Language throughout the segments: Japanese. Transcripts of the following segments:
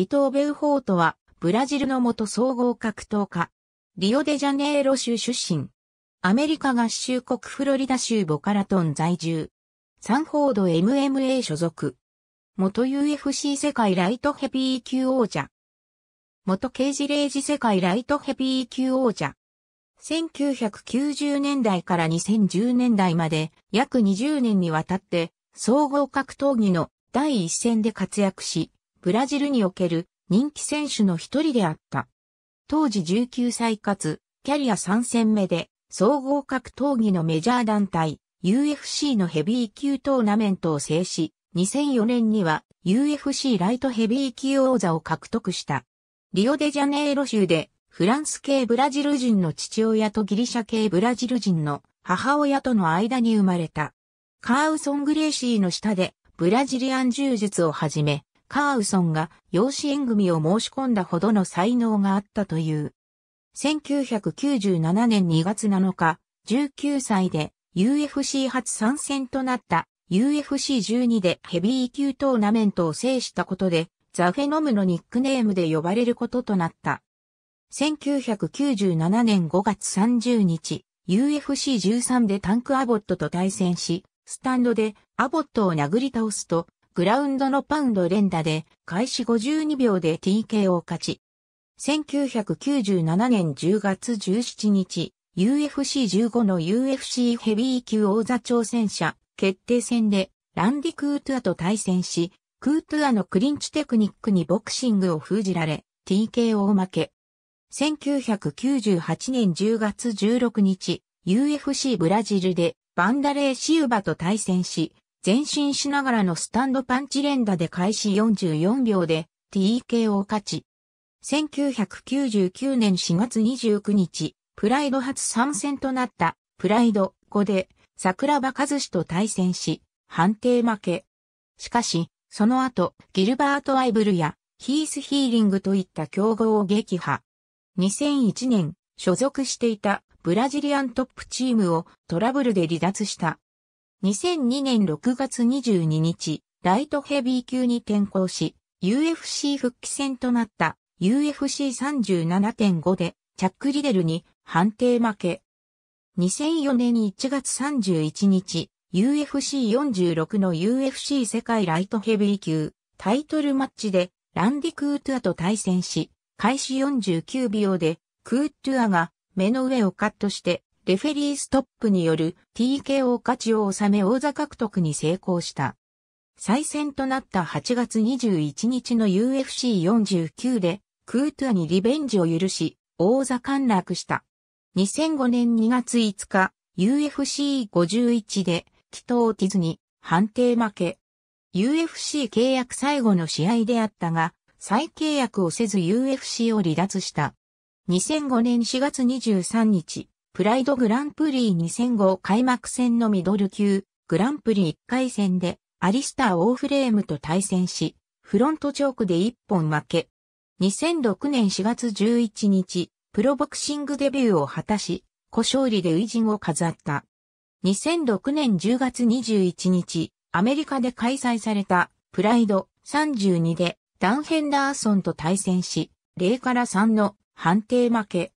ビトー・ベウホートは、ブラジルの元総合格闘家。リオデジャネイロ州出身。アメリカ合衆国フロリダ州ボカラトン在住。サンフォード MMA 所属。元 UFC 世界ライトヘビー級王者。元ケージレージ世界ライトヘビー級王者。1990年代から2010年代まで約20年にわたって総合格闘技の第一線で活躍し、ブラジルにおける人気選手の一人であった。当時19歳かつ、キャリア3戦目で、総合格闘技のメジャー団体、UFC のヘビー級トーナメントを制し、2004年には UFC ライトヘビー級王座を獲得した。リオデジャネイロ州で、フランス系ブラジル人の父親とギリシャ系ブラジル人の母親との間に生まれた。カーウソン・グレーシーの下で、ブラジリアン柔術をはじめ、カーウソンが養子縁組を申し込んだほどの才能があったという。1997年2月7日、19歳で UFC 初参戦となった UFC12 でヘビー級トーナメントを制したことで、ザ・フェノムのニックネームで呼ばれることとなった。1997年5月30日、UFC13 でタンク・アボットと対戦し、スタンドでアボットを殴り倒すと、グラウンドのパウンド連打で開始52秒で TK を勝ち。1997年10月17日、UFC15 の UFC ヘビー級王座挑戦者決定戦でランディ・クートゥアと対戦し、クートゥアのクリンチテクニックにボクシングを封じられ、TKO 負け。1998年10月16日、UFC ブラジルでバンダレー・シウバと対戦し、前進しながらのスタンドパンチ連打で開始44秒で TK を勝ち。1999年4月29日、プライド初参戦となったプライド5で桜庭和志と対戦し、判定負け。しかし、その後、ギルバート・アイブルやヒース・ヒーリングといった競合を撃破。2001年、所属していたブラジリアントップチームをトラブルで離脱した。2002年6月22日、ライトヘビー級に転向し、UFC 復帰戦となった UFC37.5 でチャック・リデルに判定負け。2004年1月31日、UFC46 の UFC 世界ライトヘビー級タイトルマッチでランディ・クートゥアと対戦し、開始49秒でクートゥアが目の上をカットしてレフェリーストップによる TKO 勝ちを収め王座獲得に成功した。再戦となった8月21日の UFC49 で、クートゥアにリベンジを許し、王座陥落した。2005年2月5日、UFC51 で、祈祷をティズに判定負け。UFC 契約最後の試合であったが、再契約をせず UFC を離脱した。2005年4月23日、プライドグランプリ2005開幕戦のミドル級、グランプリ1回戦で、アリスター・オーフレームと対戦し、フロントチョークで1本負け。2006年4月11日、プロボクシングデビューを果たし、小勝利で偉人を飾った。2006年10月21日、アメリカで開催された、プライド32で、ダン・ヘンダーソンと対戦し、0から3の判定負け。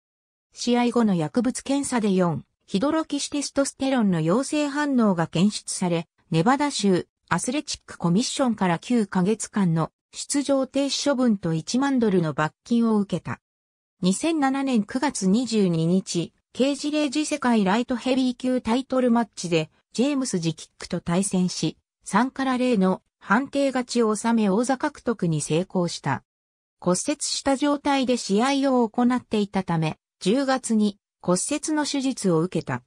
試合後の薬物検査で4、ヒドロキシテストステロンの陽性反応が検出され、ネバダ州アスレチックコミッションから9ヶ月間の出場停止処分と1万ドルの罰金を受けた。2007年9月22日、刑事令次世界ライトヘビー級タイトルマッチで、ジェームス・ジキックと対戦し、3から0の判定勝ちを収め王座獲得に成功した。骨折した状態で試合を行っていたため、10月に骨折の手術を受けた。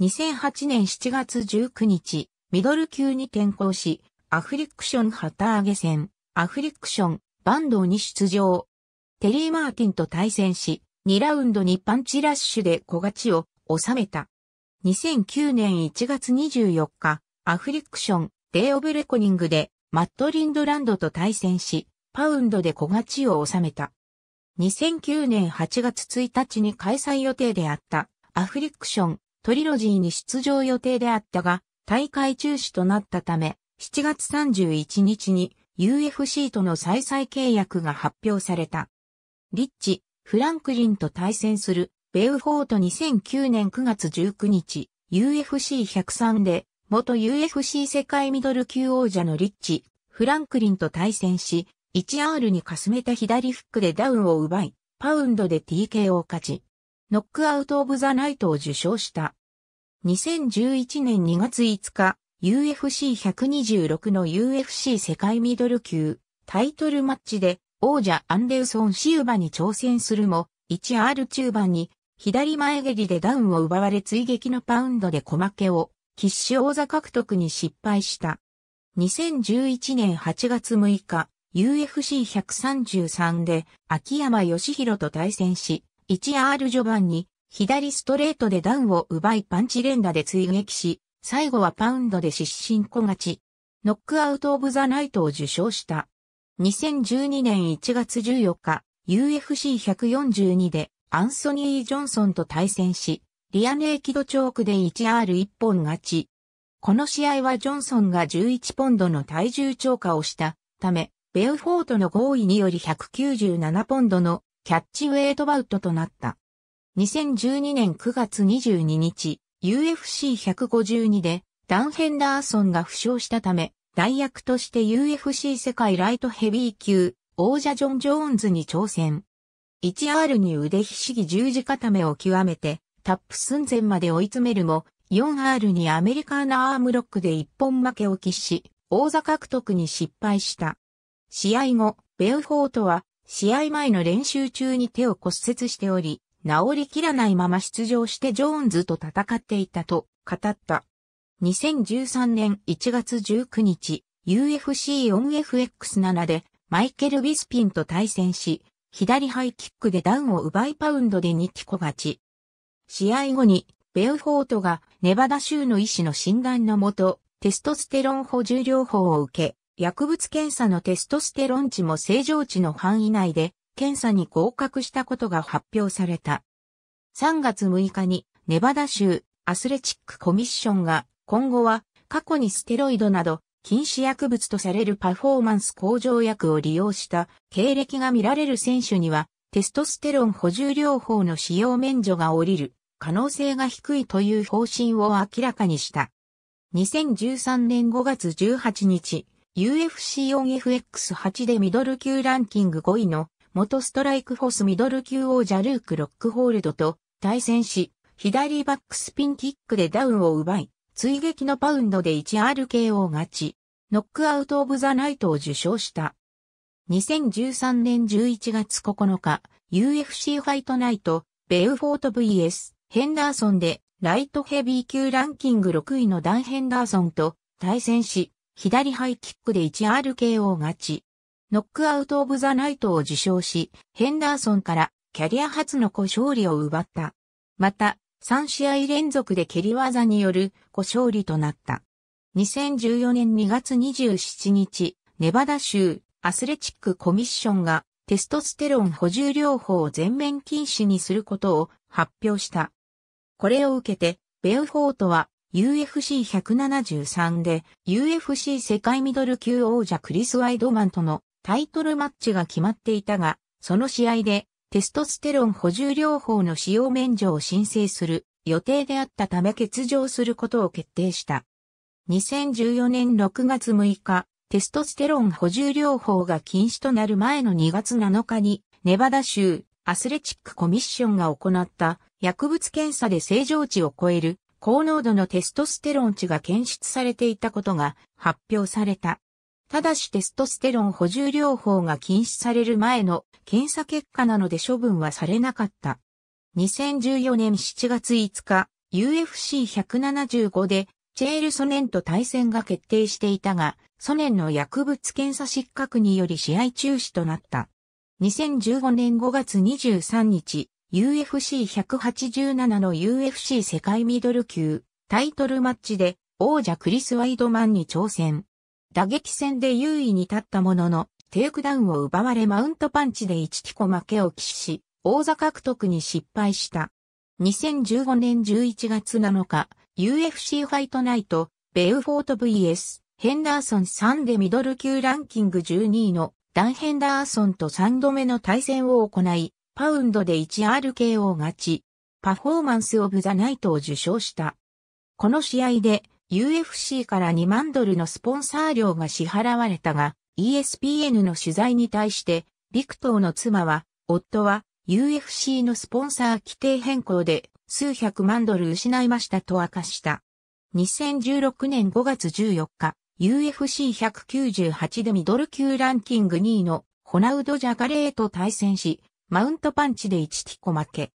2008年7月19日、ミドル級に転向し、アフリクション旗揚げ戦、アフリクション、バンドに出場。テリー・マーティンと対戦し、2ラウンドにパンチラッシュで小勝ちを収めた。2009年1月24日、アフリクション、デイ・オブ・レコニングで、マット・リンドランドと対戦し、パウンドで小勝ちを収めた。2009年8月1日に開催予定であったアフリクショントリロジーに出場予定であったが大会中止となったため7月31日に UFC との再々契約が発表された。リッチ、フランクリンと対戦するベウフォート2009年9月19日 UFC103 で元 UFC 世界ミドル級王者のリッチ、フランクリンと対戦し、1R にかすめた左フックでダウンを奪い、パウンドで TK を勝ち、ノックアウトオブザナイトを受賞した。2011年2月5日、UFC126 の UFC 世界ミドル級タイトルマッチで王者アンデルソン・シウバに挑戦するも、1R 中盤に左前蹴りでダウンを奪われ追撃のパウンドで小負けを、シュ王座獲得に失敗した。2011年8月6日、UFC133 で秋山義弘と対戦し、1R 序盤に左ストレートでダウンを奪いパンチ連打で追撃し、最後はパウンドで失神小勝ち。ノックアウト・オブ・ザ・ナイトを受賞した。2012年1月14日、UFC142 でアンソニー・ジョンソンと対戦し、リアネーキドチョークで 1R1 本勝ち。この試合はジョンソンが11ポンドの体重超過をしたため、ベオフォートの合意により197ポンドのキャッチウェイトバウトとなった。2012年9月22日、UFC152 でダン・ヘンダーソンが負傷したため、代役として UFC 世界ライトヘビー級王者ジョン・ジョーンズに挑戦。1R に腕ひしぎ十字固めを極めて、タップ寸前まで追い詰めるも、4R にアメリカーナアームロックで一本負けを喫し、王座獲得に失敗した。試合後、ベウフォートは、試合前の練習中に手を骨折しており、治りきらないまま出場してジョーンズと戦っていたと語った。2013年1月19日、UFC4FX7 でマイケル・ビスピンと対戦し、左ハイキックでダウンを奪いパウンドで2キコ勝ち。試合後に、ベウフォートがネバダ州の医師の診断のもと、テストステロン補充療法を受け、薬物検査のテストステロン値も正常値の範囲内で検査に合格したことが発表された。3月6日にネバダ州アスレチックコミッションが今後は過去にステロイドなど禁止薬物とされるパフォーマンス向上薬を利用した経歴が見られる選手にはテストステロン補充療法の使用免除が下りる可能性が低いという方針を明らかにした。2013年5月18日、UFC4FX8 でミドル級ランキング5位の元ストライクフォスミドル級王者ルーク・ロックホールドと対戦し、左バックスピンキックでダウンを奪い、追撃のパウンドで 1RKO 勝ち、ノックアウト・オブ・ザ・ナイトを受賞した。2013年11月9日、UFC ファイトナイト、ベウフォート VS、ヘンダーソンで、ライトヘビー級ランキング6位のダン・ヘンダーソンと対戦し、左ハイキックで 1RKO 勝ち。ノックアウト・オブ・ザ・ナイトを受賞し、ヘンダーソンからキャリア初の小勝利を奪った。また、3試合連続で蹴り技による小勝利となった。2014年2月27日、ネバダ州アスレチックコミッションがテストステロン補充療法を全面禁止にすることを発表した。これを受けて、ベウフォートは UFC173 で UFC 世界ミドル級王者クリス・ワイドマンとのタイトルマッチが決まっていたが、その試合でテストステロン補充療法の使用免除を申請する予定であったため欠場することを決定した。2014年6月6日、テストステロン補充療法が禁止となる前の2月7日に、ネバダ州アスレチックコミッションが行った薬物検査で正常値を超える高濃度のテストステロン値が検出されていたことが発表された。ただしテストステロン補充療法が禁止される前の検査結果なので処分はされなかった。2014年7月5日、UFC175 でチェールソネンと対戦が決定していたが、ソネンの薬物検査失格により試合中止となった。2015年5月23日、UFC187 の UFC 世界ミドル級タイトルマッチで王者クリス・ワイドマンに挑戦。打撃戦で優位に立ったものの、テイクダウンを奪われマウントパンチで1キコ負けを喫し、王座獲得に失敗した。2015年11月7日、UFC ファイトナイト、ベウフォート VS、ヘンダーソン3でミドル級ランキング12位のダン・ヘンダーソンと3度目の対戦を行い、パウンドで 1RKO 勝ち、パフォーマンスオブザナイトを受賞した。この試合で UFC から2万ドルのスポンサー料が支払われたが、ESPN の取材に対して、ビクトーの妻は、夫は UFC のスポンサー規定変更で数百万ドル失いましたと明かした。2016年5月14日、UFC198 でミドル級ランキング2位のホナウド・ジャガレーと対戦し、マウントパンチで1ティコ負け。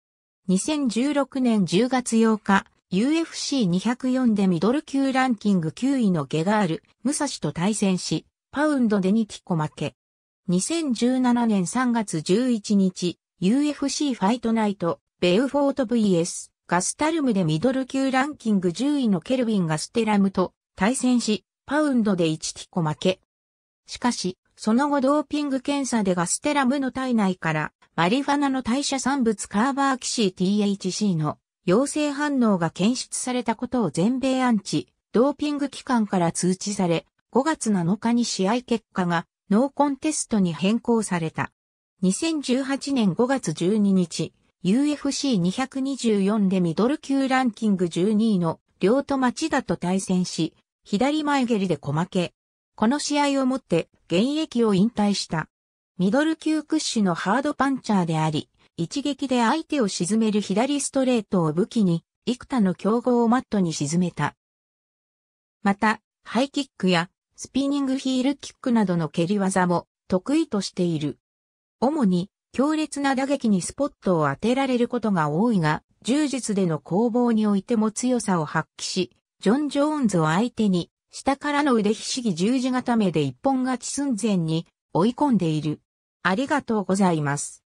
2016年10月8日、UFC204 でミドル級ランキング9位のゲガール、ムサシと対戦し、パウンドで2ティコ負け。2017年3月11日、UFC ファイトナイト、ベウフォート VS、ガスタルムでミドル級ランキング10位のケルビン・ガステラムと対戦し、パウンドで1ティコ負け。しかし、その後ドーピング検査でガステラムの体内からマリファナの代謝産物カーバーキシー THC の陽性反応が検出されたことを全米アンチ、ドーピング機関から通知され、5月7日に試合結果がノーコンテストに変更された。2018年5月12日、UFC224 でミドル級ランキング12位の両戸町田と対戦し、左前蹴りで小負け、この試合をもって現役を引退した。ミドル級屈指のハードパンチャーであり、一撃で相手を沈める左ストレートを武器に、幾多の強豪をマットに沈めた。また、ハイキックやスピニングヒールキックなどの蹴り技も得意としている。主に強烈な打撃にスポットを当てられることが多いが、柔術での攻防においても強さを発揮し、ジョン・ジョーンズを相手に下からの腕ひしぎ十字固めで一本勝ち寸前に追い込んでいる。ありがとうございます。